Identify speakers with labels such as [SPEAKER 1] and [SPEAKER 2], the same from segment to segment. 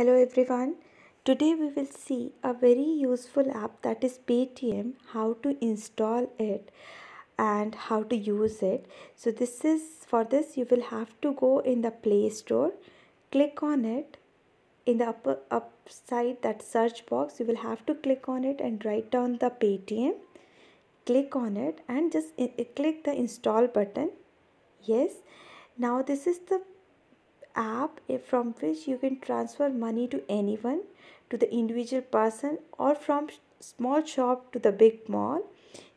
[SPEAKER 1] Hello everyone. Today we will see a very useful app that is Paytm, how to install it and how to use it. So this is for this you will have to go in the Play Store, click on it. In the upper upside side that search box you will have to click on it and write down the Paytm. Click on it and just eh, eh, click the install button. Yes. Now this is the app from which you can transfer money to anyone to the individual person or from small shop to the big mall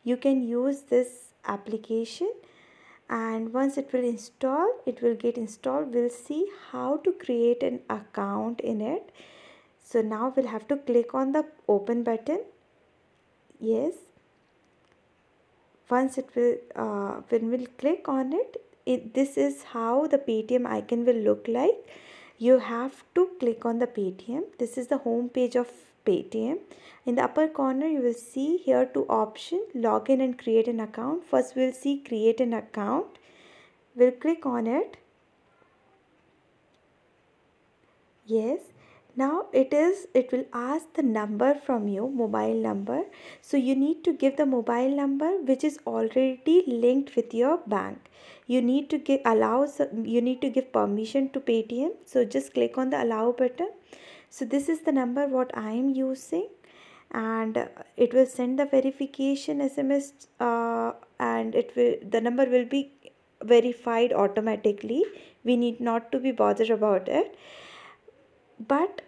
[SPEAKER 1] you can use this application and once it will install it will get installed we'll see how to create an account in it so now we'll have to click on the open button yes once it will uh, when we'll click on it it, this is how the Paytm icon will look like. You have to click on the Paytm. This is the home page of Paytm. In the upper corner, you will see here two options, login and create an account. First, we'll see create an account. We'll click on it. Yes now it is it will ask the number from you mobile number so you need to give the mobile number which is already linked with your bank you need to give allows you need to give permission to paytm so just click on the allow button so this is the number what i am using and uh, it will send the verification sms uh, and it will the number will be verified automatically we need not to be bothered about it but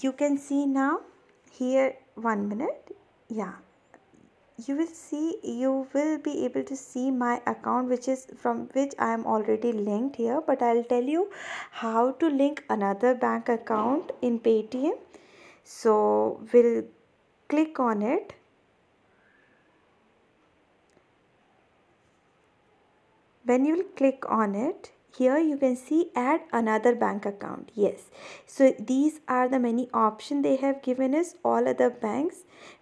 [SPEAKER 1] you can see now here one minute yeah you will see you will be able to see my account which is from which I am already linked here but I'll tell you how to link another bank account in Paytm so we'll click on it when you click on it here you can see add another bank account yes so these are the many option they have given us all other banks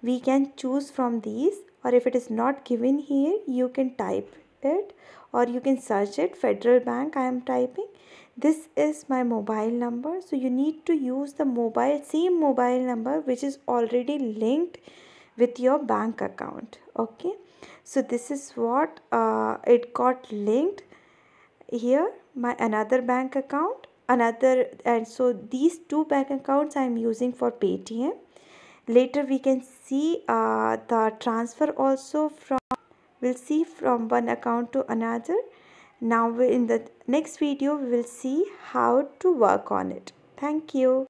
[SPEAKER 1] we can choose from these or if it is not given here you can type it or you can search it federal bank i am typing this is my mobile number so you need to use the mobile same mobile number which is already linked with your bank account okay so this is what uh, it got linked here my another bank account another and so these two bank accounts I am using for Paytm later we can see uh, the transfer also from we'll see from one account to another now in the next video we will see how to work on it thank you